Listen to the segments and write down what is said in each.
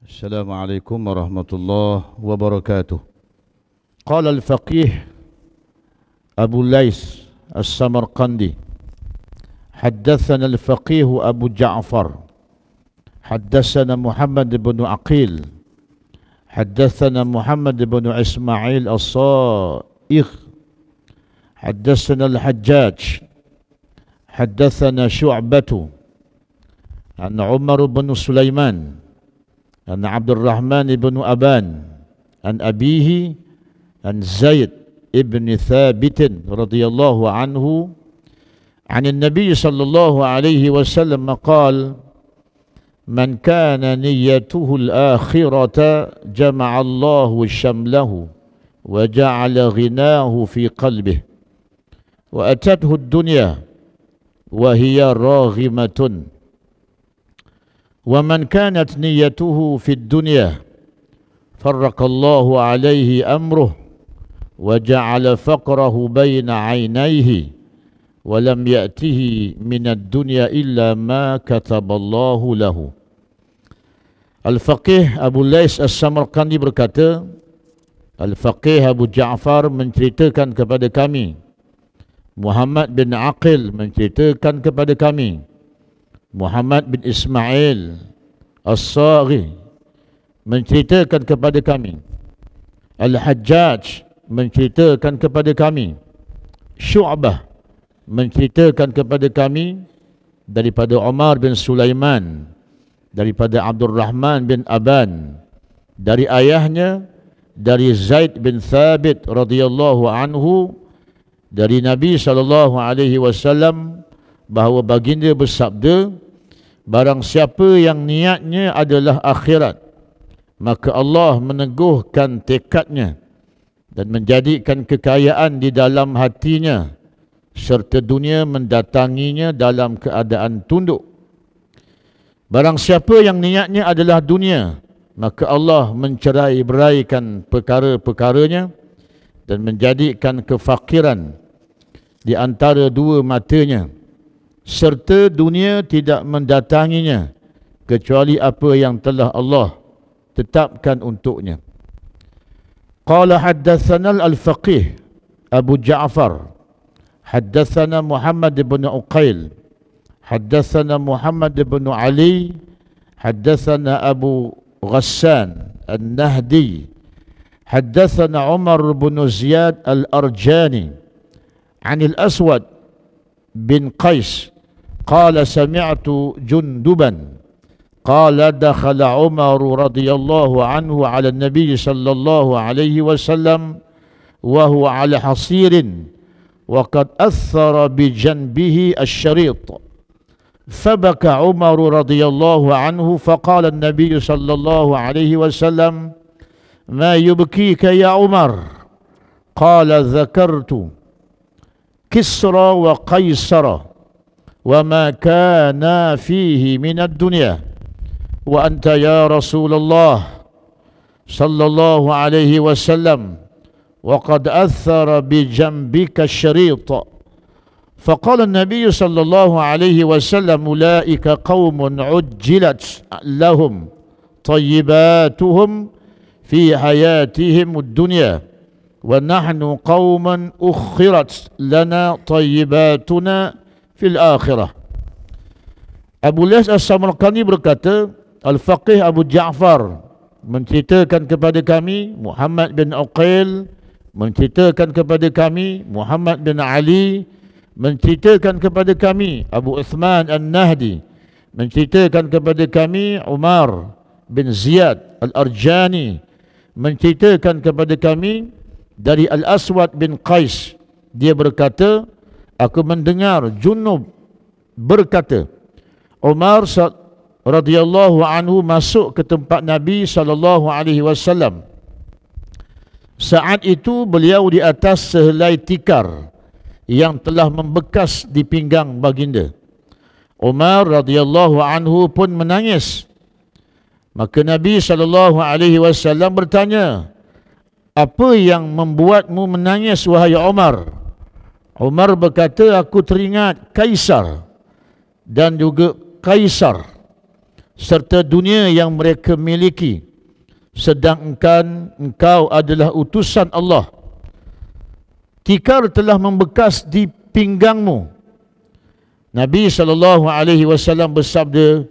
السلام عليكم ورحمة الله وبركاته قال الفقيه أبو ليس السمرقندي حدثنا الفقيه أبو جعفر حدثنا محمد بن عقيل حدثنا محمد بن إسماعيل الصائغ حدثنا الحجاج حدثنا شعبة عن عمر بن سليمان عن عبد الرحمن بن أبان عن أبيه عن زيد بن ثابت رضي الله عنه عن النبي صلى الله عليه وسلم قال من كان نيته الآخرة جمع الله شمله وجعل غناه في قلبه وأتته الدنيا وهي راغمة ومن كانت نيته في الدنيا فرق الله عليه أمره وجعل فقره بين عينيه ولم يأته من الدنيا إلا ما كتب الله له الفقيه أبو ليس السمرقاني berkata الفقيه أبو جعفر menceritakan kepada kami Muhammad bin Aqil menceritakan kepada kami Muhammad bin Ismail As-Sari menceritakan kepada kami Al-Hajjaj menceritakan kepada kami Syu'bah menceritakan kepada kami daripada Omar bin Sulaiman daripada Abdul Rahman bin Aban dari ayahnya dari Zaid bin Thabit radhiyallahu anhu dari Nabi sallallahu alaihi wasallam bahawa baginda bersabda barang siapa yang niatnya adalah akhirat maka Allah meneguhkan tekadnya dan menjadikan kekayaan di dalam hatinya serta dunia mendatanginya dalam keadaan tunduk barang siapa yang niatnya adalah dunia maka Allah mencerai-beraikan perkara-perkaranya dan menjadikan kefakiran di antara dua matanya serta dunia tidak mendatanginya kecuali apa yang telah Allah tetapkan untuknya. Qala haddatsana al-faqih Abu Ja'far haddatsana Muhammad ibn Uqail haddatsana Muhammad ibn Ali haddatsana Abu Ghassan Umar حدثنا Ziyad al Arjani, an al Aswad bin Qais. قال سمعت جندبا قال دخل عمر رضي الله عنه على النبي صلى الله عليه وسلم وهو على حصير وقد أثر بجنبه الشريط فبكى عمر رضي الله عنه فقال النبي صلى الله عليه وسلم ما يبكيك يا عمر قال ذكرت كسرى وقيصر وما كان فيه من الدنيا وأنت يا رسول الله صلى الله عليه وسلم وقد أثر بجنبك الشريط فقال النبي صلى الله عليه وسلم أولئك قوم عجلت لهم طيباتهم في حياتهم الدنيا ونحن قوما أخرت لنا طيباتنا fil akhirah. Abu Lays As-Samarkandi berkata, Al-Faqih Abu Ja'far menceritakan kepada kami Muhammad bin Uqail menceritakan kepada kami Muhammad bin Ali menceritakan kepada kami Abu Uthman An-Nahdi menceritakan kepada kami Umar bin Ziyad Al-Arjani menceritakan kepada kami dari Al-Aswad bin Qais dia berkata aku mendengar Junub berkata, Umar radhiyallahu anhu masuk ke tempat Nabi sallallahu alaihi wasallam. Saat itu beliau di atas sehelai tikar yang telah membekas di pinggang baginda. Umar radhiyallahu anhu pun menangis. Maka Nabi sallallahu alaihi wasallam bertanya, "Apa yang membuatmu menangis wahai Umar?" Umar berkata aku teringat Kaisar dan juga Kaisar serta dunia yang mereka miliki sedangkan engkau adalah utusan Allah tikar telah membekas di pinggangmu Nabi sallallahu alaihi wasallam bersabda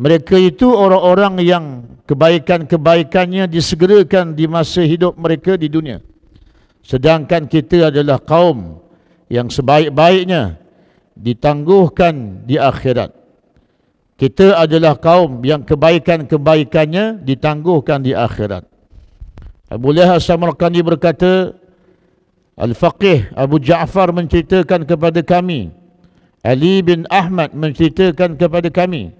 mereka itu orang-orang yang kebaikan-kebaikannya disegerakan di masa hidup mereka di dunia sedangkan kita adalah kaum yang sebaik-baiknya ditangguhkan di akhirat. Kita adalah kaum yang kebaikan-kebaikannya ditangguhkan di akhirat. Abu Lihah Samarkandi berkata, Al-Faqih Abu Ja'far menceritakan kepada kami, Ali bin Ahmad menceritakan kepada kami,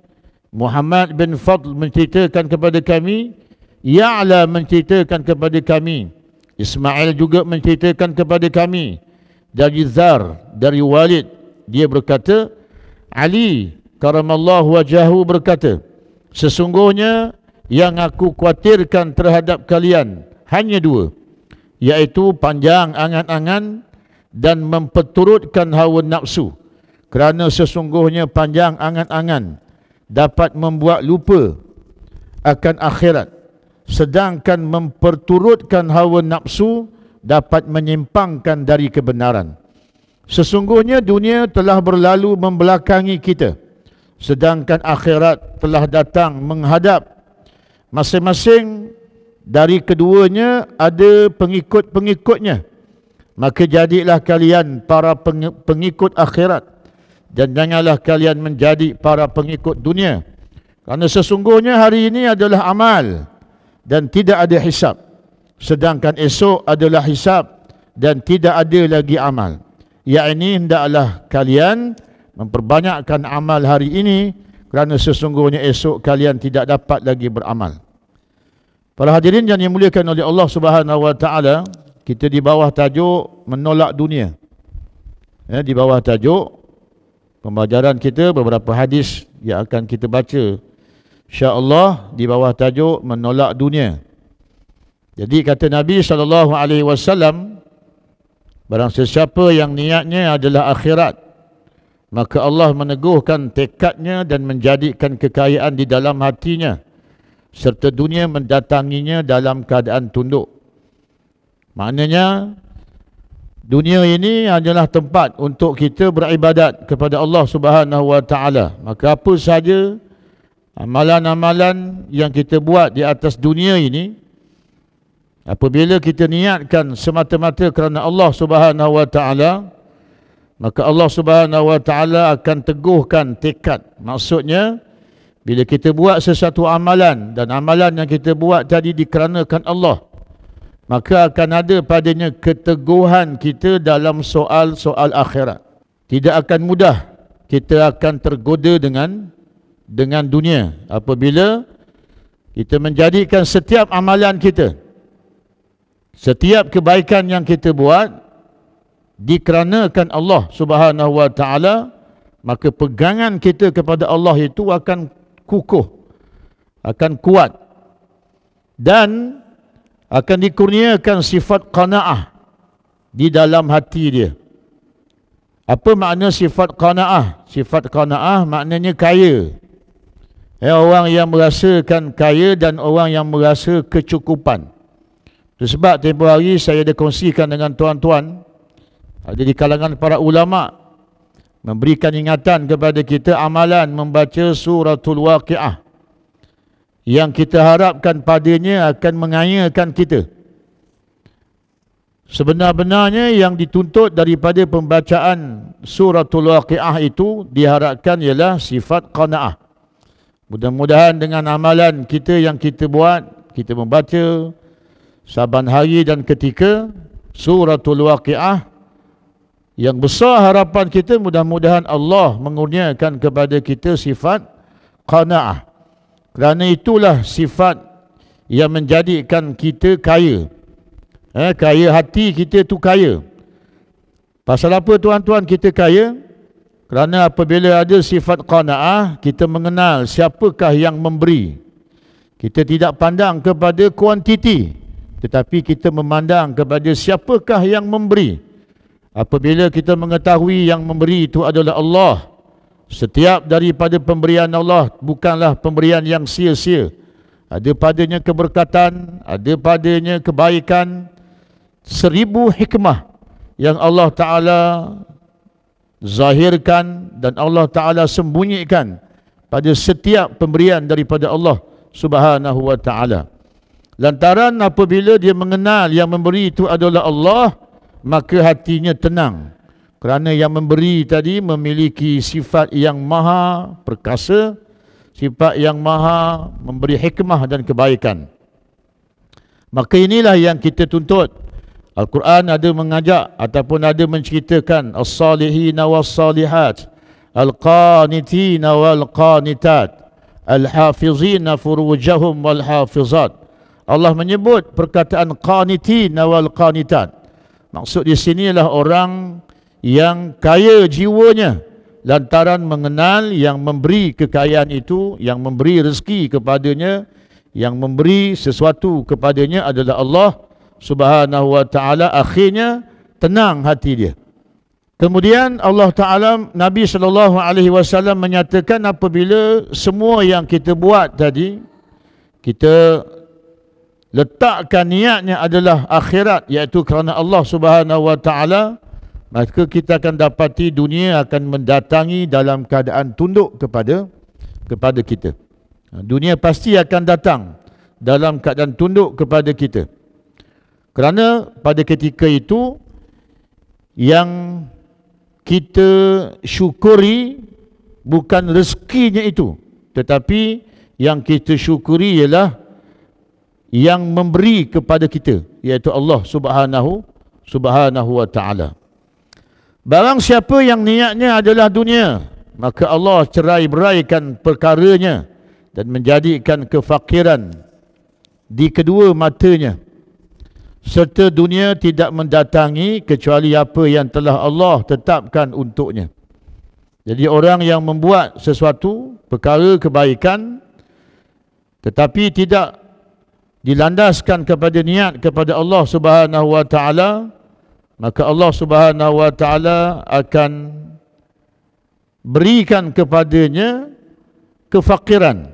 Muhammad bin Fadl menceritakan kepada kami, Ya'la menceritakan kepada kami, Ismail juga menceritakan kepada kami, dari Zar dari Walid dia berkata Ali karamallahu wajahu berkata sesungguhnya yang aku kuatirkan terhadap kalian hanya dua iaitu panjang angan-angan dan memperturutkan hawa nafsu kerana sesungguhnya panjang angan-angan dapat membuat lupa akan akhirat sedangkan memperturutkan hawa nafsu dapat menyimpangkan dari kebenaran. Sesungguhnya dunia telah berlalu membelakangi kita sedangkan akhirat telah datang menghadap masing-masing dari keduanya ada pengikut-pengikutnya maka jadilah kalian para pengikut akhirat dan janganlah kalian menjadi para pengikut dunia kerana sesungguhnya hari ini adalah amal dan tidak ada hisap sedangkan esok adalah hisap dan tidak ada lagi amal ini hendaklah kalian memperbanyakkan amal hari ini kerana sesungguhnya esok kalian tidak dapat lagi beramal para hadirin yang dimuliakan oleh Allah Subhanahu wa taala kita di bawah tajuk menolak dunia ya di bawah tajuk pembelajaran kita beberapa hadis yang akan kita baca Allah di bawah tajuk menolak dunia jadi kata Nabi sallallahu alaihi wasallam barang sesiapa yang niatnya adalah akhirat maka Allah meneguhkan tekadnya dan menjadikan kekayaan di dalam hatinya serta dunia mendatanginya dalam keadaan tunduk. Maknanya dunia ini hanyalah tempat untuk kita beribadat kepada Allah Subhanahu Wa Taala. Maka apa saja amalan-amalan yang kita buat di atas dunia ini Apabila kita niatkan semata-mata kerana Allah Subhanahu Wa Taala, maka Allah Subhanahu Wa Taala akan teguhkan tekad. Maksudnya, bila kita buat sesuatu amalan dan amalan yang kita buat tadi dikarenakan Allah, maka akan ada padanya keteguhan kita dalam soal-soal akhirat. Tidak akan mudah kita akan tergoda dengan dengan dunia apabila kita menjadikan setiap amalan kita Setiap kebaikan yang kita buat dikeranakan Allah Subhanahu Wa Taala, maka pegangan kita kepada Allah itu akan kukuh, akan kuat dan akan dikurniakan sifat qanaah di dalam hati dia. Apa makna sifat qanaah? Sifat qanaah maknanya kaya. Eh, orang yang merasakan kaya dan orang yang merasa kecukupan. Itu sebab tempoh hari saya ada kongsikan dengan tuan-tuan ada ah, di kalangan para ulama memberikan ingatan kepada kita amalan membaca suratul waqiah yang kita harapkan padanya akan mengayakan kita. Sebenar-benarnya yang dituntut daripada pembacaan suratul waqiah itu diharapkan ialah sifat qanaah. Mudah-mudahan dengan amalan kita yang kita buat, kita membaca saban hari dan ketika suratul waqiah yang besar harapan kita mudah-mudahan Allah mengurniakan kepada kita sifat qanaah kerana itulah sifat yang menjadikan kita kaya eh, kaya hati kita tu kaya pasal apa tuan-tuan kita kaya kerana apabila ada sifat qanaah kita mengenal siapakah yang memberi kita tidak pandang kepada kuantiti tetapi kita memandang kepada siapakah yang memberi. Apabila kita mengetahui yang memberi itu adalah Allah. Setiap daripada pemberian Allah bukanlah pemberian yang sia-sia. Ada padanya keberkatan, ada padanya kebaikan. Seribu hikmah yang Allah Ta'ala zahirkan dan Allah Ta'ala sembunyikan pada setiap pemberian daripada Allah Subhanahu Wa Ta'ala. Lantaran apabila dia mengenal yang memberi itu adalah Allah, maka hatinya tenang. Kerana yang memberi tadi memiliki sifat yang maha perkasa, sifat yang maha memberi hikmah dan kebaikan. Maka inilah yang kita tuntut. Al-Quran ada mengajak ataupun ada menceritakan as-salihin was-salihat, al-qanitin wal-qanitat, al-hafizin furujahum wal-hafizat. al qanitin wal qanitat al hafizin furujahum wal hafizat Allah menyebut perkataan qanitin wal qanitat. Maksud di sinilah orang yang kaya jiwanya lantaran mengenal yang memberi kekayaan itu, yang memberi rezeki kepadanya, yang memberi sesuatu kepadanya adalah Allah Subhanahu wa taala akhirnya tenang hati dia. Kemudian Allah Taala Nabi sallallahu alaihi wasallam menyatakan apabila semua yang kita buat tadi kita letakkan niatnya adalah akhirat iaitu kerana Allah Subhanahu wa taala maka kita akan dapati dunia akan mendatangi dalam keadaan tunduk kepada kepada kita ha, dunia pasti akan datang dalam keadaan tunduk kepada kita kerana pada ketika itu yang kita syukuri bukan rezekinya itu tetapi yang kita syukuri ialah yang memberi kepada kita iaitu Allah Subhanahu Subhanahu wa taala. Barang siapa yang niatnya adalah dunia, maka Allah cerai-beraikan perkaranya dan menjadikan kefakiran di kedua matanya. Serta dunia tidak mendatangi kecuali apa yang telah Allah tetapkan untuknya. Jadi orang yang membuat sesuatu perkara kebaikan tetapi tidak dilandaskan kepada niat kepada Allah Subhanahu wa taala maka Allah Subhanahu wa taala akan berikan kepadanya kefakiran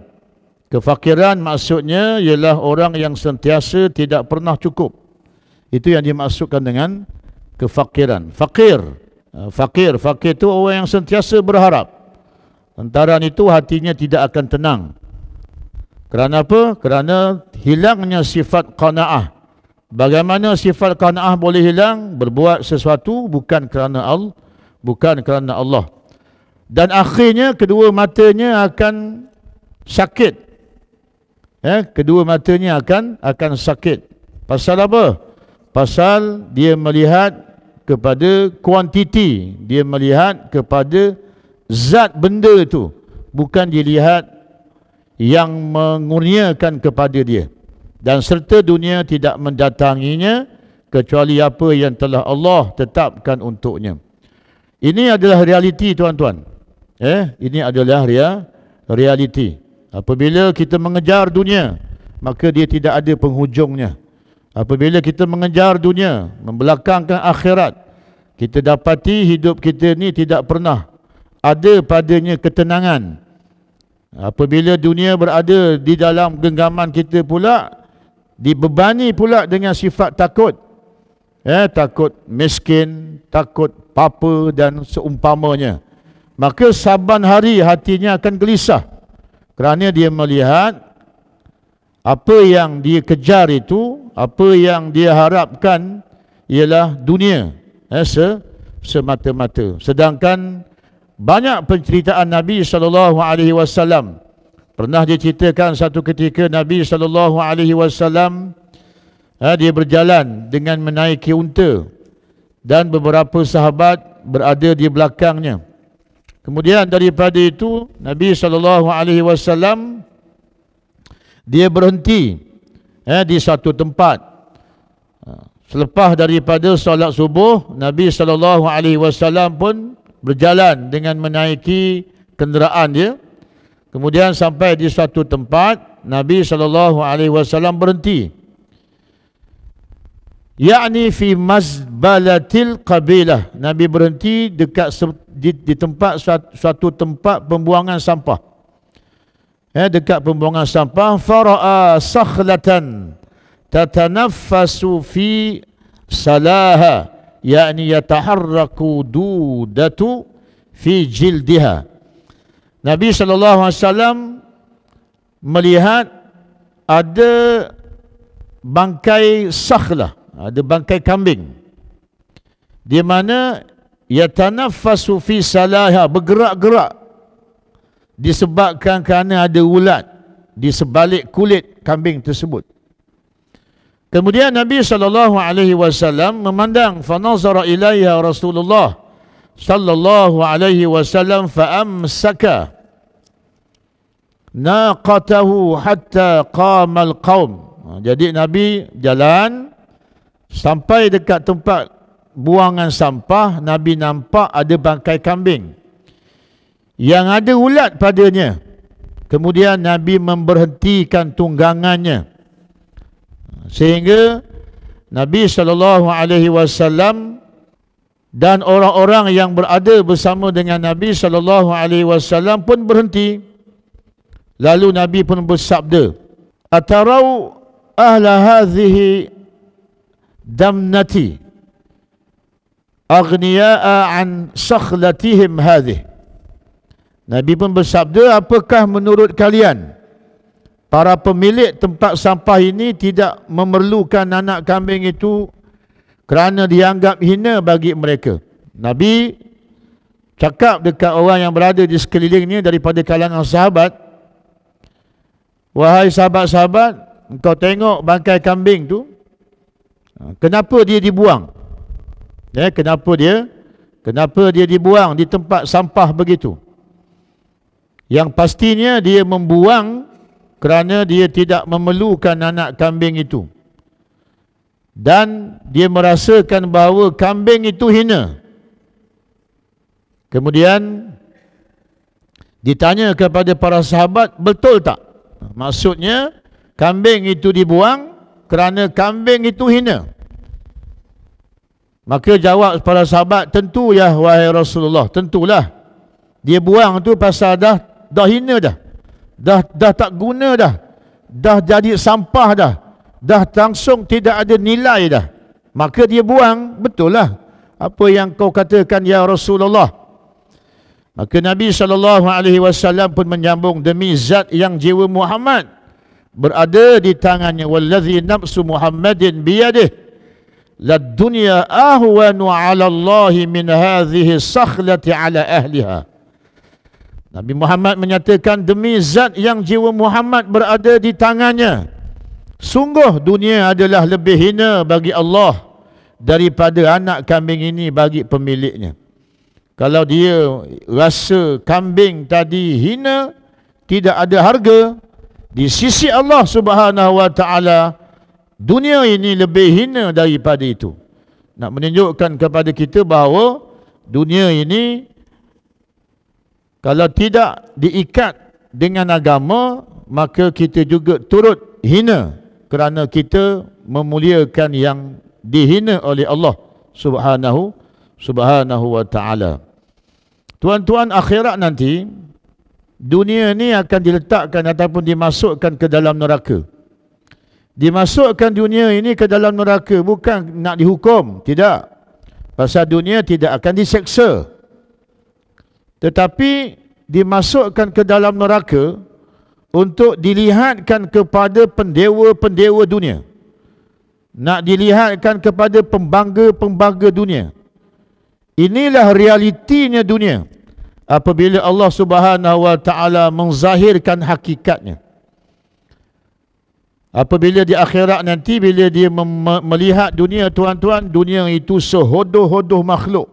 kefakiran maksudnya ialah orang yang sentiasa tidak pernah cukup itu yang dimaksudkan dengan kefakiran fakir ha, fakir fakir itu orang yang sentiasa berharap lantaran itu hatinya tidak akan tenang kerana apa? Kerana hilangnya sifat qanaah. Bagaimana sifat qanaah boleh hilang? Berbuat sesuatu bukan kerana Allah, bukan kerana Allah. Dan akhirnya kedua matanya akan sakit. Eh, kedua matanya akan akan sakit. Pasal apa? Pasal dia melihat kepada kuantiti, dia melihat kepada zat benda itu, bukan dilihat yang mengurniakan kepada dia dan serta dunia tidak mendatanginya kecuali apa yang telah Allah tetapkan untuknya. Ini adalah realiti tuan-tuan. Eh, ini adalah real realiti. Apabila kita mengejar dunia, maka dia tidak ada penghujungnya. Apabila kita mengejar dunia, membelakangkan akhirat, kita dapati hidup kita ini tidak pernah ada padanya ketenangan. Apabila dunia berada di dalam genggaman kita pula, dibebani pula dengan sifat takut. Eh, takut miskin, takut papa dan seumpamanya. Maka saban hari hatinya akan gelisah. Kerana dia melihat apa yang dia kejar itu, apa yang dia harapkan ialah dunia. Eh, se semata-mata. Sedangkan banyak penceritaan Nabi sallallahu alaihi wasallam. Pernah diceritakan satu ketika Nabi sallallahu alaihi wasallam ha, dia berjalan dengan menaiki unta dan beberapa sahabat berada di belakangnya. Kemudian daripada itu Nabi sallallahu alaihi wasallam dia berhenti eh, di satu tempat. Ha, selepas daripada solat subuh, Nabi sallallahu alaihi wasallam pun berjalan dengan menaiki kenderaan dia. Kemudian sampai di suatu tempat, Nabi sallallahu alaihi wasallam berhenti. Ya'ni fi mazbalatil qabilah. Nabi berhenti dekat di, di tempat suatu, suatu tempat pembuangan sampah. Eh, dekat pembuangan sampah fara'a sakhlatan tatanaffasu fi salaha yakni yataharraku dudatu fi jildiha Nabi sallallahu alaihi wasallam melihat ada bangkai sakhlah ada bangkai kambing di mana yatanaffasu fi salaha bergerak-gerak disebabkan kerana ada ulat di sebalik kulit kambing tersebut Kemudian Nabi sallallahu alaihi wasallam memandang fa nazara ilaiha Rasulullah sallallahu alaihi wasallam fa amsaka naqatahu hatta qama alqaum. Jadi Nabi jalan sampai dekat tempat buangan sampah Nabi nampak ada bangkai kambing yang ada ulat padanya. Kemudian Nabi memberhentikan tunggangannya sehingga Nabi sallallahu alaihi wasallam dan orang-orang yang berada bersama dengan Nabi sallallahu alaihi wasallam pun berhenti lalu Nabi pun bersabda atarau ahla hadhihi damnati aghniya'a an sakhlatihim hadhih Nabi pun bersabda apakah menurut kalian Para pemilik tempat sampah ini tidak memerlukan anak kambing itu kerana dianggap hina bagi mereka. Nabi cakap dekat orang yang berada di sekelilingnya daripada kalangan sahabat, Wahai sahabat-sahabat, kau tengok bangkai kambing tu, kenapa dia dibuang? Ya, kenapa dia? Kenapa dia dibuang di tempat sampah begitu? Yang pastinya dia membuang kerana dia tidak memerlukan anak kambing itu dan dia merasakan bahawa kambing itu hina kemudian ditanya kepada para sahabat betul tak maksudnya kambing itu dibuang kerana kambing itu hina maka jawab para sahabat tentu ya wahai Rasulullah tentulah dia buang tu pasal dah dah hina dah dah dah tak guna dah dah jadi sampah dah dah langsung tidak ada nilai dah maka dia buang betul lah apa yang kau katakan ya Rasulullah maka Nabi sallallahu alaihi wasallam pun menyambung demi zat yang jiwa Muhammad berada di tangannya wallazi nafsu Muhammadin biyadih la dunya ahwanu ala Allah min hadhihi sakhlati ala ahliha Nabi Muhammad menyatakan demi zat yang jiwa Muhammad berada di tangannya. Sungguh dunia adalah lebih hina bagi Allah daripada anak kambing ini bagi pemiliknya. Kalau dia rasa kambing tadi hina, tidak ada harga di sisi Allah Subhanahu dunia ini lebih hina daripada itu. Nak menunjukkan kepada kita bahawa dunia ini kalau tidak diikat dengan agama, maka kita juga turut hina kerana kita memuliakan yang dihina oleh Allah Subhanahu Subhanahu wa taala. Tuan-tuan akhirat nanti dunia ni akan diletakkan ataupun dimasukkan ke dalam neraka. Dimasukkan dunia ini ke dalam neraka bukan nak dihukum, tidak. Pasal dunia tidak akan diseksa tetapi dimasukkan ke dalam neraka untuk dilihatkan kepada pendewa-pendewa dunia nak dilihatkan kepada pembangga-pembangga dunia inilah realitinya dunia apabila Allah Subhanahu wa taala menzahirkan hakikatnya apabila di akhirat nanti bila dia melihat dunia tuan-tuan dunia itu sehodoh-hodoh makhluk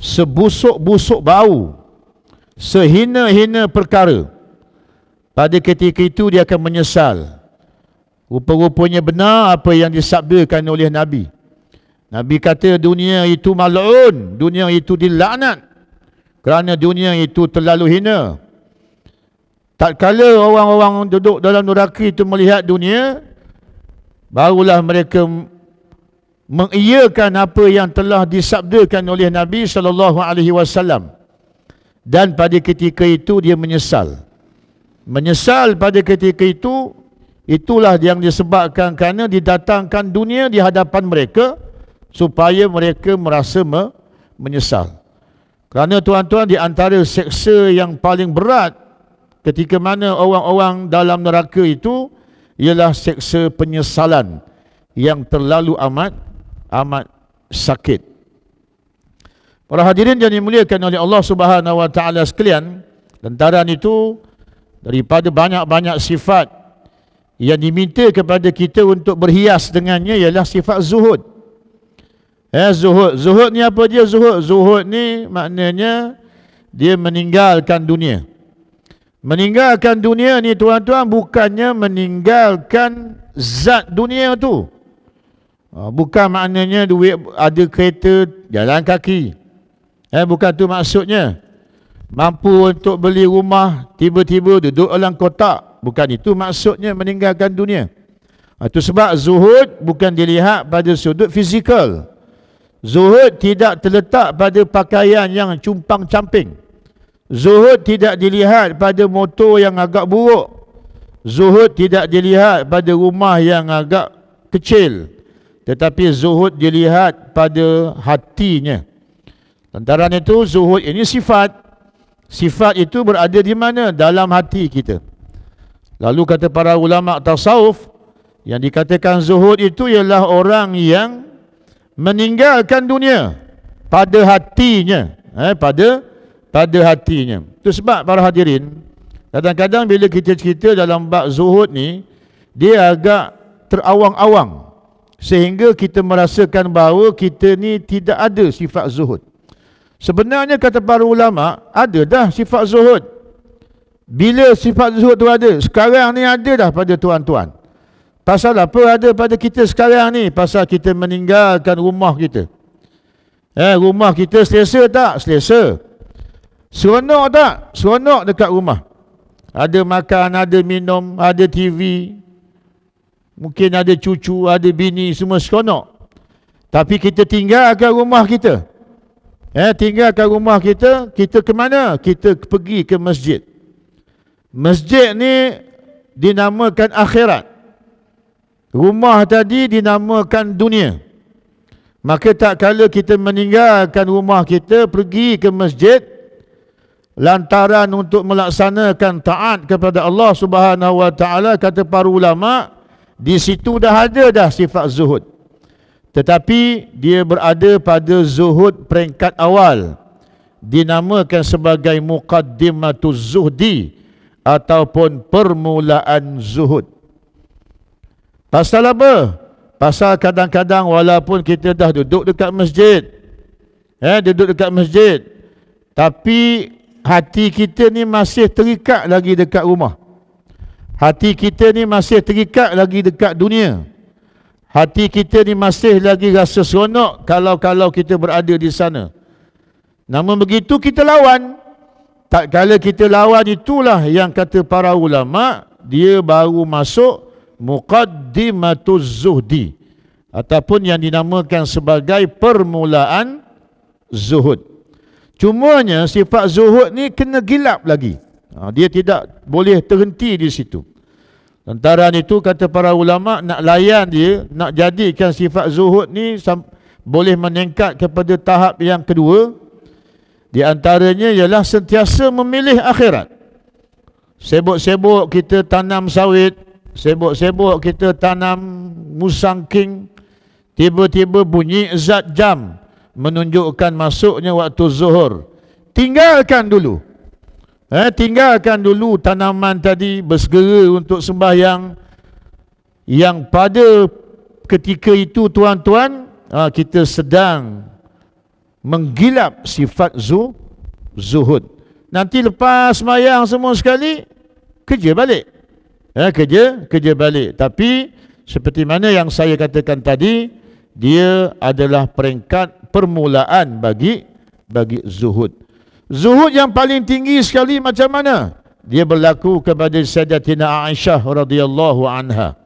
sebusuk-busuk bau, sehina-hina perkara. Pada ketika itu dia akan menyesal. Rupa-rupanya benar apa yang disabdakan oleh Nabi. Nabi kata dunia itu mal'un, dunia itu dilaknat. Kerana dunia itu terlalu hina. Tak kala orang-orang duduk dalam neraka itu melihat dunia, barulah mereka mengiyakan apa yang telah disabdakan oleh Nabi sallallahu alaihi wasallam dan pada ketika itu dia menyesal menyesal pada ketika itu itulah yang disebabkan kerana didatangkan dunia di hadapan mereka supaya mereka merasa me- menyesal kerana tuan-tuan di antara seksa yang paling berat ketika mana orang-orang dalam neraka itu ialah seksa penyesalan yang terlalu amat amat sakit. Para hadirin yang dimuliakan oleh Allah Subhanahu wa taala sekalian, lantaran itu daripada banyak-banyak sifat yang diminta kepada kita untuk berhias dengannya ialah sifat zuhud. Eh zuhud, zuhud ni apa dia zuhud? Zuhud ni maknanya dia meninggalkan dunia. Meninggalkan dunia ni tuan-tuan bukannya meninggalkan zat dunia tu. Ah, bukan maknanya duit ada kereta jalan kaki. Eh, bukan tu maksudnya. Mampu untuk beli rumah, tiba-tiba duduk dalam kotak. Bukan itu maksudnya meninggalkan dunia. Itu ah, sebab zuhud bukan dilihat pada sudut fizikal. Zuhud tidak terletak pada pakaian yang cumpang camping. Zuhud tidak dilihat pada motor yang agak buruk. Zuhud tidak dilihat pada rumah yang agak kecil. Tetapi zuhud dilihat pada hatinya. Lantaran itu zuhud ini sifat. Sifat itu berada di mana? Dalam hati kita. Lalu kata para ulama tasawuf, yang dikatakan zuhud itu ialah orang yang meninggalkan dunia pada hatinya. Eh, pada pada hatinya. Itu sebab para hadirin, kadang-kadang bila kita cerita dalam bab zuhud ni, dia agak terawang-awang sehingga kita merasakan bahawa kita ni tidak ada sifat zuhud. Sebenarnya kata para ulama ada dah sifat zuhud. Bila sifat zuhud tu ada? Sekarang ni ada dah pada tuan-tuan. Pasal apa ada pada kita sekarang ni? Pasal kita meninggalkan rumah kita. Eh, rumah kita selesa tak? Selesa. Seronok tak? Seronok dekat rumah. Ada makan, ada minum, ada TV, Mungkin ada cucu, ada bini, semua seronok. Tapi kita tinggalkan rumah kita. Eh, tinggalkan rumah kita, kita ke mana? Kita pergi ke masjid. Masjid ni dinamakan akhirat. Rumah tadi dinamakan dunia. Maka tak kala kita meninggalkan rumah kita, pergi ke masjid, lantaran untuk melaksanakan taat kepada Allah Subhanahu Wa Taala kata para ulama' Di situ dah ada dah sifat zuhud. Tetapi dia berada pada zuhud peringkat awal. Dinamakan sebagai muqaddimatuz zuhdi ataupun permulaan zuhud. Pasal apa? Pasal kadang-kadang walaupun kita dah duduk dekat masjid. Eh, duduk dekat masjid. Tapi hati kita ni masih terikat lagi dekat rumah. Hati kita ni masih terikat lagi dekat dunia. Hati kita ni masih lagi rasa seronok kalau-kalau kita berada di sana. Namun begitu kita lawan. Tak kala kita lawan itulah yang kata para ulama dia baru masuk muqaddimatuz zuhdi ataupun yang dinamakan sebagai permulaan zuhud. Cumanya sifat zuhud ni kena gilap lagi. Ha, dia tidak boleh terhenti di situ. Lantaran itu kata para ulama nak layan dia, nak jadikan sifat zuhud ni boleh meningkat kepada tahap yang kedua. Di antaranya ialah sentiasa memilih akhirat. Sebut-sebut kita tanam sawit, sebut-sebut kita tanam musang king, tiba-tiba bunyi zat jam menunjukkan masuknya waktu zuhur. Tinggalkan dulu. Eh, tinggalkan dulu tanaman tadi bersegera untuk sembahyang yang pada ketika itu tuan-tuan ah, kita sedang menggilap sifat zu, zuhud. Nanti lepas sembahyang semua sekali kerja balik. Eh, kerja, kerja balik. Tapi seperti mana yang saya katakan tadi, dia adalah peringkat permulaan bagi bagi zuhud. Zuhud yang paling tinggi sekali macam mana? Dia berlaku kepada Sayyidatina Aisyah radhiyallahu anha.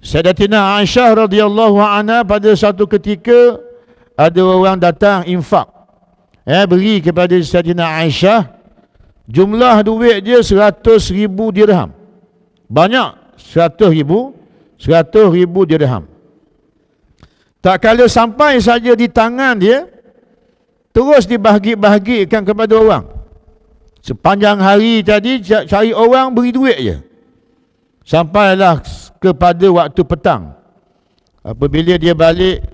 Sayyidatina Aisyah radhiyallahu anha pada satu ketika ada orang datang infak. Eh beri kepada Sayyidatina Aisyah jumlah duit dia 100,000 dirham. Banyak 100,000 100,000 dirham. Tak kala sampai saja di tangan dia, terus dibahagi-bahagikan kepada orang. Sepanjang hari tadi cari orang beri duit je. Sampailah kepada waktu petang. Apabila dia balik,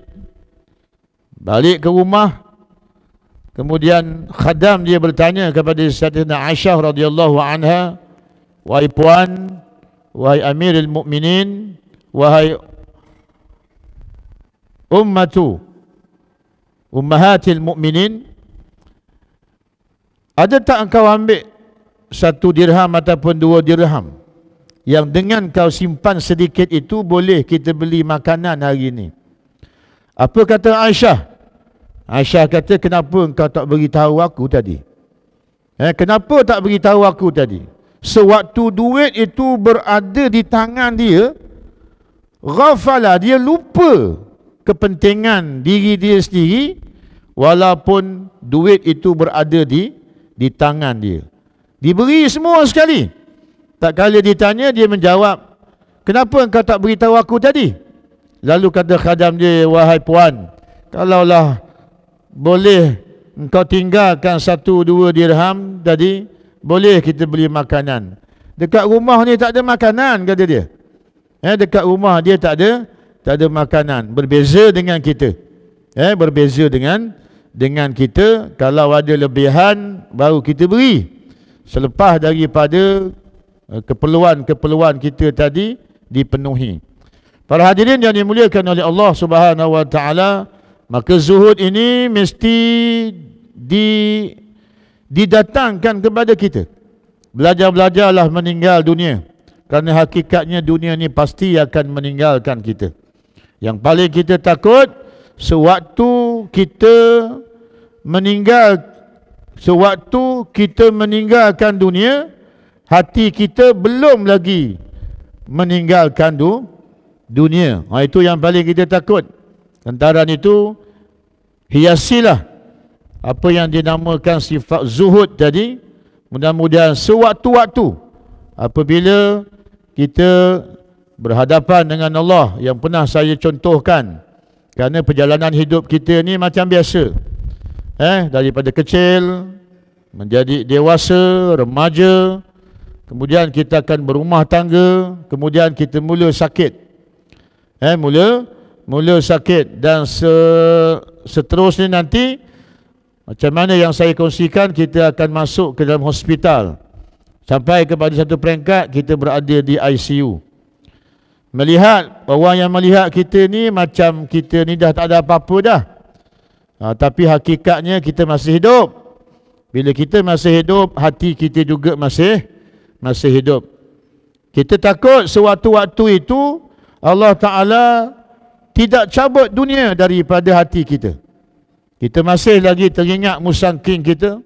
balik ke rumah, kemudian khadam dia bertanya kepada Sayyidina Aisyah radhiyallahu anha, Wahai puan, wahai amiril mu'minin, wahai ummatu, ummahatil mu'minin ada tak engkau ambil satu dirham ataupun dua dirham yang dengan kau simpan sedikit itu boleh kita beli makanan hari ini apa kata Aisyah Aisyah kata kenapa engkau tak beritahu aku tadi eh, kenapa tak beritahu aku tadi sewaktu duit itu berada di tangan dia ghafala dia lupa kepentingan diri dia sendiri walaupun duit itu berada di di tangan dia. Diberi semua sekali. Tak kala ditanya dia menjawab, "Kenapa engkau tak beritahu aku tadi?" Lalu kata khadam dia, "Wahai puan, kalaulah boleh engkau tinggalkan satu dua dirham tadi, boleh kita beli makanan. Dekat rumah ni tak ada makanan," kata dia. Eh, dekat rumah dia tak ada tak ada makanan. Berbeza dengan kita. Eh, berbeza dengan dengan kita kalau ada lebihan baru kita beri selepas daripada eh, keperluan-keperluan kita tadi dipenuhi. Para hadirin yang dimuliakan oleh Allah Subhanahu wa taala, maka zuhud ini mesti di didatangkan kepada kita. Belajar-belajarlah meninggal dunia. Kerana hakikatnya dunia ini pasti akan meninggalkan kita. Yang paling kita takut, sewaktu kita meninggal sewaktu kita meninggalkan dunia hati kita belum lagi meninggalkan du, dunia ha, itu yang paling kita takut hantaran itu hiasilah apa yang dinamakan sifat zuhud tadi mudah-mudahan sewaktu-waktu apabila kita berhadapan dengan Allah yang pernah saya contohkan kerana perjalanan hidup kita ni macam biasa. Eh, daripada kecil menjadi dewasa, remaja, kemudian kita akan berumah tangga, kemudian kita mula sakit. Eh, mula mula sakit dan se, seterusnya nanti macam mana yang saya kongsikan kita akan masuk ke dalam hospital sampai kepada satu peringkat kita berada di ICU melihat orang yang melihat kita ni macam kita ni dah tak ada apa-apa dah. Ha, tapi hakikatnya kita masih hidup. Bila kita masih hidup, hati kita juga masih masih hidup. Kita takut sewaktu-waktu itu Allah Taala tidak cabut dunia daripada hati kita. Kita masih lagi teringat musangking kita.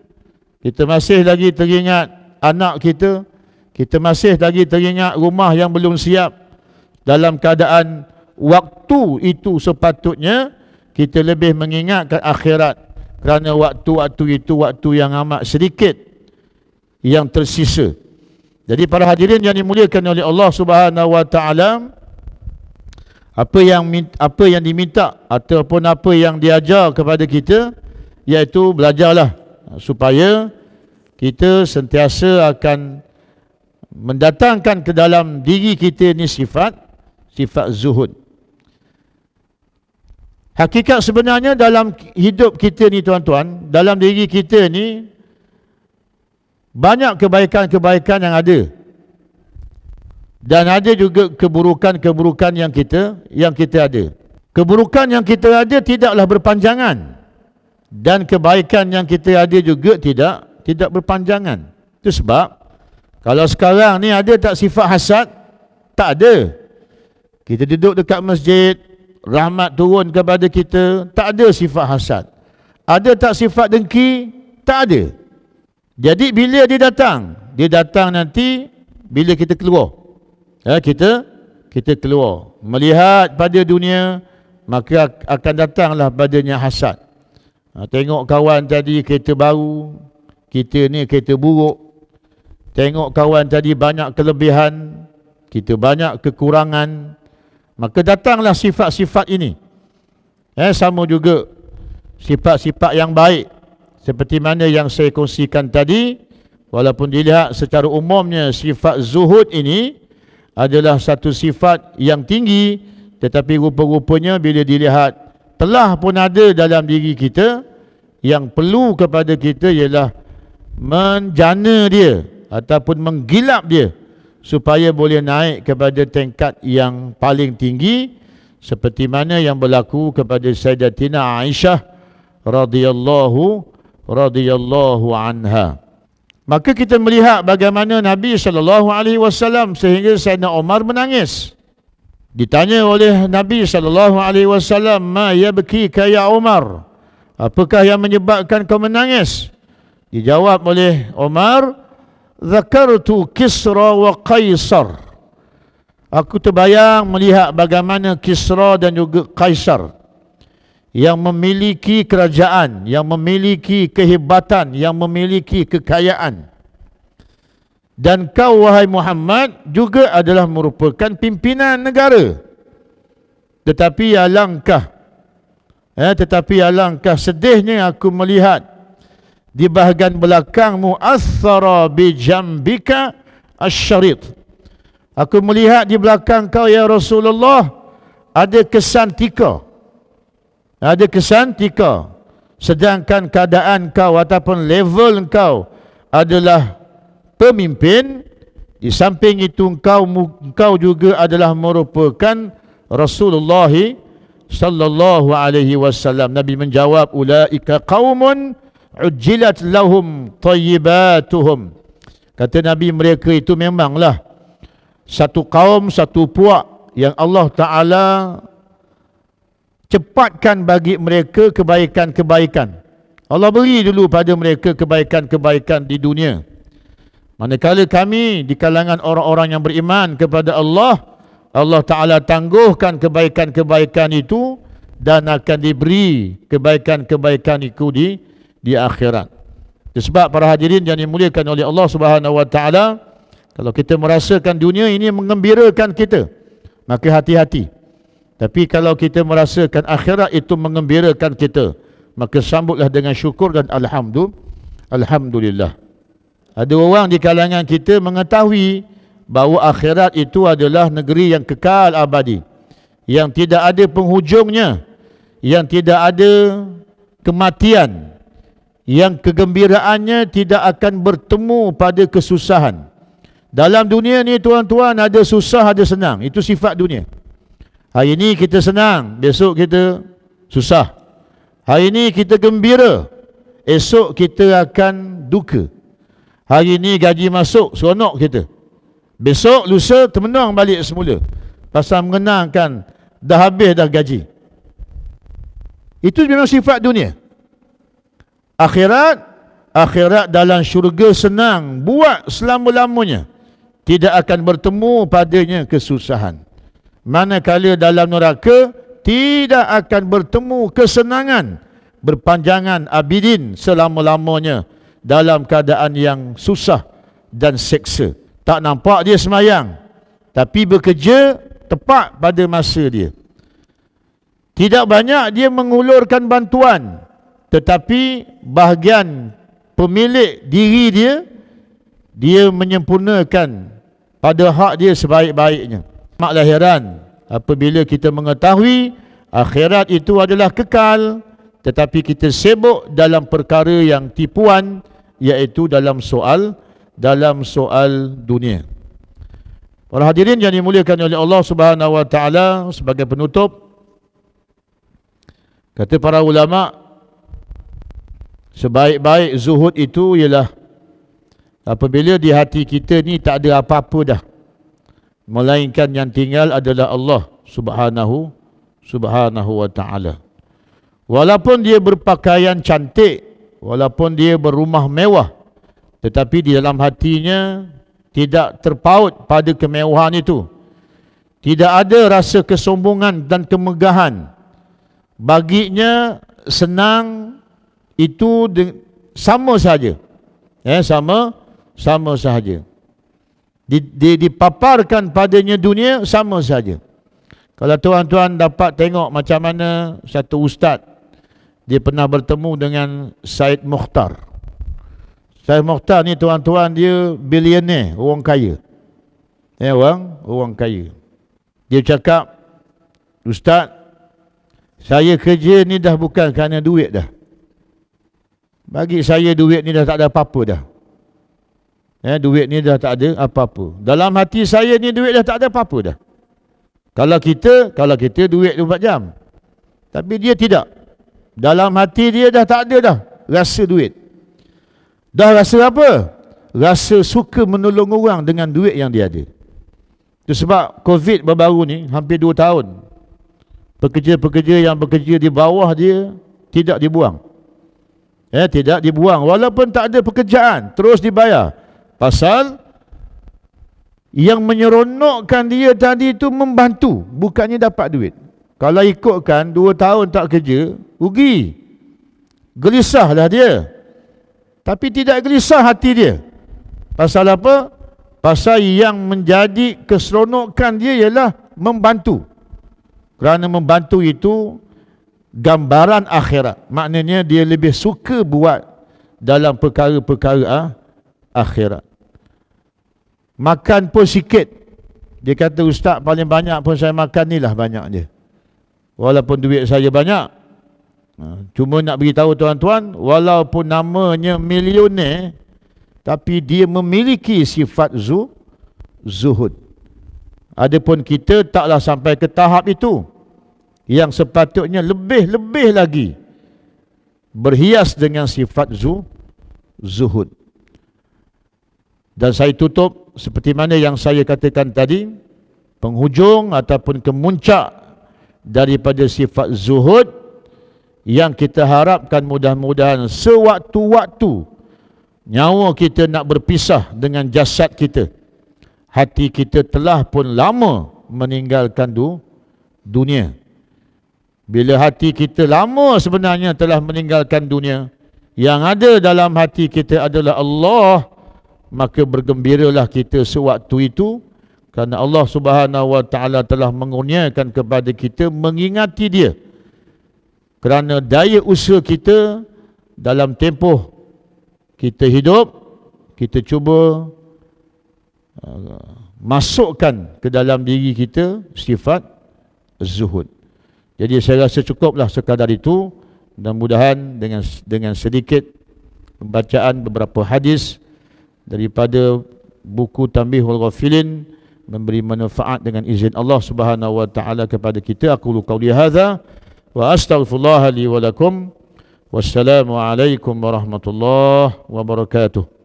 Kita masih lagi teringat anak kita. Kita masih lagi teringat rumah yang belum siap dalam keadaan waktu itu sepatutnya kita lebih mengingatkan akhirat kerana waktu-waktu itu waktu yang amat sedikit yang tersisa. Jadi para hadirin yang dimuliakan oleh Allah Subhanahu Wa Taala apa yang apa yang diminta ataupun apa yang diajar kepada kita iaitu belajarlah supaya kita sentiasa akan mendatangkan ke dalam diri kita ni sifat sifat zuhud. Hakikat sebenarnya dalam hidup kita ni tuan-tuan, dalam diri kita ni banyak kebaikan-kebaikan yang ada. Dan ada juga keburukan-keburukan yang kita yang kita ada. Keburukan yang kita ada tidaklah berpanjangan dan kebaikan yang kita ada juga tidak tidak berpanjangan. Itu sebab kalau sekarang ni ada tak sifat hasad? Tak ada. Kita duduk dekat masjid, rahmat turun kepada kita, tak ada sifat hasad. Ada tak sifat dengki? Tak ada. Jadi bila dia datang? Dia datang nanti bila kita keluar. Ya, kita kita keluar. Melihat pada dunia, maka akan datanglah padanya hasad. Ha, tengok kawan tadi kereta baru, kita ni kereta buruk. Tengok kawan tadi banyak kelebihan, kita banyak kekurangan. Maka datanglah sifat-sifat ini. Eh, sama juga sifat-sifat yang baik. Seperti mana yang saya kongsikan tadi. Walaupun dilihat secara umumnya sifat zuhud ini adalah satu sifat yang tinggi. Tetapi rupa-rupanya bila dilihat telah pun ada dalam diri kita. Yang perlu kepada kita ialah menjana dia ataupun menggilap dia supaya boleh naik kepada tingkat yang paling tinggi seperti mana yang berlaku kepada Sayyidatina Aisyah radhiyallahu radhiyallahu anha. Maka kita melihat bagaimana Nabi sallallahu alaihi wasallam sehingga Sayyidina Umar menangis. Ditanya oleh Nabi sallallahu alaihi wasallam, "Ma yabki ka ya Umar?" Apakah yang menyebabkan kau menangis? Dijawab oleh Umar, Zakartu Kisra wa Kaisar Aku terbayang melihat bagaimana Kisra dan juga Kaisar Yang memiliki kerajaan Yang memiliki kehebatan Yang memiliki kekayaan Dan kau wahai Muhammad Juga adalah merupakan pimpinan negara Tetapi alangkah eh, Tetapi alangkah sedihnya aku melihat di bahagian belakangmu asara bi jambika asyarit aku melihat di belakang kau ya Rasulullah ada kesan tika ada kesan tika sedangkan keadaan kau ataupun level kau adalah pemimpin di samping itu kau kau juga adalah merupakan Rasulullah sallallahu alaihi wasallam Nabi menjawab ulaika qaumun ujilat lahum tayyibatuhum kata nabi mereka itu memanglah satu kaum satu puak yang Allah taala cepatkan bagi mereka kebaikan-kebaikan Allah beri dulu pada mereka kebaikan-kebaikan di dunia manakala kami di kalangan orang-orang yang beriman kepada Allah Allah taala tangguhkan kebaikan-kebaikan itu dan akan diberi kebaikan-kebaikan itu di -kebaikan di akhirat. Sebab para hadirin yang dimuliakan oleh Allah Subhanahu Wa Taala, kalau kita merasakan dunia ini mengembirakan kita, maka hati-hati. Tapi kalau kita merasakan akhirat itu mengembirakan kita, maka sambutlah dengan syukur dan alhamdulillah. Alhamdulillah. Ada orang di kalangan kita mengetahui bahawa akhirat itu adalah negeri yang kekal abadi. Yang tidak ada penghujungnya. Yang tidak ada kematian yang kegembiraannya tidak akan bertemu pada kesusahan. Dalam dunia ni tuan-tuan ada susah ada senang. Itu sifat dunia. Hari ini kita senang, besok kita susah. Hari ini kita gembira, esok kita akan duka. Hari ini gaji masuk, seronok kita. Besok lusa termenung balik semula. Pasal mengenangkan dah habis dah gaji. Itu memang sifat dunia akhirat akhirat dalam syurga senang buat selama-lamanya tidak akan bertemu padanya kesusahan manakala dalam neraka tidak akan bertemu kesenangan berpanjangan abidin selama-lamanya dalam keadaan yang susah dan seksa tak nampak dia semayang tapi bekerja tepat pada masa dia tidak banyak dia mengulurkan bantuan tetapi bahagian pemilik diri dia dia menyempurnakan pada hak dia sebaik-baiknya mak lahiran apabila kita mengetahui akhirat itu adalah kekal tetapi kita sibuk dalam perkara yang tipuan iaitu dalam soal dalam soal dunia para hadirin yang dimuliakan oleh Allah Subhanahu wa taala sebagai penutup kata para ulama Sebaik-baik zuhud itu ialah apabila di hati kita ni tak ada apa-apa dah. Melainkan yang tinggal adalah Allah Subhanahu Subhanahu wa taala. Walaupun dia berpakaian cantik, walaupun dia berumah mewah, tetapi di dalam hatinya tidak terpaut pada kemewahan itu. Tidak ada rasa kesombongan dan kemegahan. Baginya senang itu sama saja eh sama sama saja di, di, dipaparkan padanya dunia sama saja kalau tuan-tuan dapat tengok macam mana satu ustaz dia pernah bertemu dengan Said Mukhtar Said Mukhtar ni tuan-tuan dia billionaire orang kaya eh orang orang kaya dia cakap ustaz saya kerja ni dah bukan kerana duit dah bagi saya duit ni dah tak ada apa-apa dah. Eh, duit ni dah tak ada apa-apa. Dalam hati saya ni duit dah tak ada apa-apa dah. Kalau kita, kalau kita duit 24 jam. Tapi dia tidak. Dalam hati dia dah tak ada dah rasa duit. Dah rasa apa? Rasa suka menolong orang dengan duit yang dia ada. Itu sebab COVID baru-baru ni hampir 2 tahun. Pekerja-pekerja yang bekerja di bawah dia tidak dibuang. Ya, tidak dibuang walaupun tak ada pekerjaan, terus dibayar. Pasal yang menyeronokkan dia tadi itu membantu, bukannya dapat duit. Kalau ikutkan 2 tahun tak kerja, rugi. Gelisahlah dia. Tapi tidak gelisah hati dia. Pasal apa? Pasal yang menjadi keseronokan dia ialah membantu. Kerana membantu itu gambaran akhirat. Maknanya dia lebih suka buat dalam perkara-perkara ha? akhirat. Makan pun sikit. Dia kata, Ustaz paling banyak pun saya makan ni lah banyak je. Walaupun duit saya banyak. Ha, cuma nak beritahu tuan-tuan, walaupun namanya milioner, tapi dia memiliki sifat zu, zuhud. Adapun kita taklah sampai ke tahap itu yang sepatutnya lebih-lebih lagi berhias dengan sifat zu, zuhud. Dan saya tutup seperti mana yang saya katakan tadi, penghujung ataupun kemuncak daripada sifat zuhud yang kita harapkan mudah-mudahan sewaktu-waktu nyawa kita nak berpisah dengan jasad kita. Hati kita telah pun lama meninggalkan dunia. Bila hati kita lama sebenarnya telah meninggalkan dunia Yang ada dalam hati kita adalah Allah Maka bergembiralah kita sewaktu itu Kerana Allah subhanahu wa ta'ala telah mengurniakan kepada kita Mengingati dia Kerana daya usaha kita Dalam tempoh kita hidup Kita cuba uh, Masukkan ke dalam diri kita Sifat zuhud jadi saya rasa cukuplah sekadar itu dan mudahan dengan dengan sedikit pembacaan beberapa hadis daripada buku Tambihul Ghafilin memberi manfaat dengan izin Allah Subhanahu wa taala kepada kita aku lu qauli hadza wa astaghfirullah li wa lakum wassalamu alaikum warahmatullahi wabarakatuh